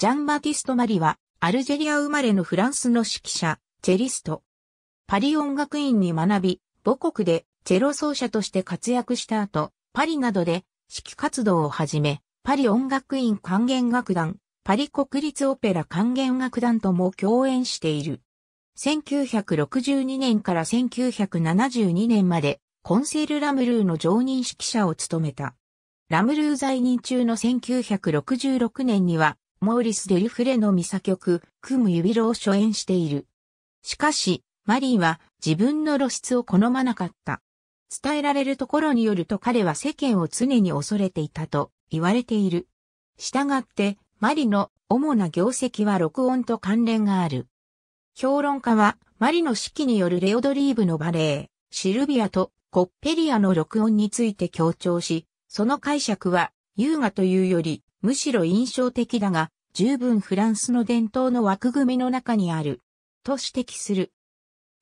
ジャンバティスト・マリは、アルジェリア生まれのフランスの指揮者、チェリスト。パリ音楽院に学び、母国でチェロ奏者として活躍した後、パリなどで指揮活動を始め、パリ音楽院管弦楽団、パリ国立オペラ管弦楽団とも共演している。1962年から1972年まで、コンセール・ラムルーの常任指揮者を務めた。ラムルー在任中の1966年には、モーリス・デルフレのミサ曲、組む指を初演している。しかし、マリーは自分の露出を好まなかった。伝えられるところによると彼は世間を常に恐れていたと言われている。従って、マリの主な業績は録音と関連がある。評論家は、マリの指揮によるレオドリーブのバレエ、シルビアとコッペリアの録音について強調し、その解釈は、優雅というよりむしろ印象的だが、十分フランスの伝統の枠組みの中にある、と指摘する。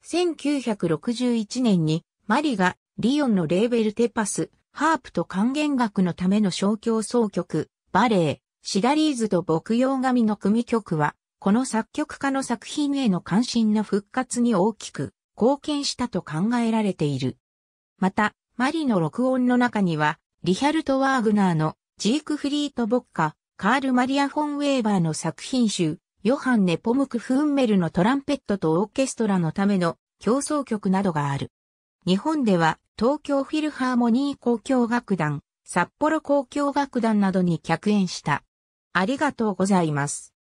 1961年にマリがリオンのレーベルテパス、ハープと還元楽のための小競争曲、バレー、シダリーズと牧羊神の組曲は、この作曲家の作品への関心の復活に大きく貢献したと考えられている。また、マリの録音の中には、リヒャルト・ワーグナーのジークフリート・ボッカ、カール・マリア・フォン・ウェーバーの作品集、ヨハンネ・ポムク・フンメルのトランペットとオーケストラのための競争曲などがある。日本では東京フィルハーモニー交響楽団、札幌交響楽団などに客演した。ありがとうございます。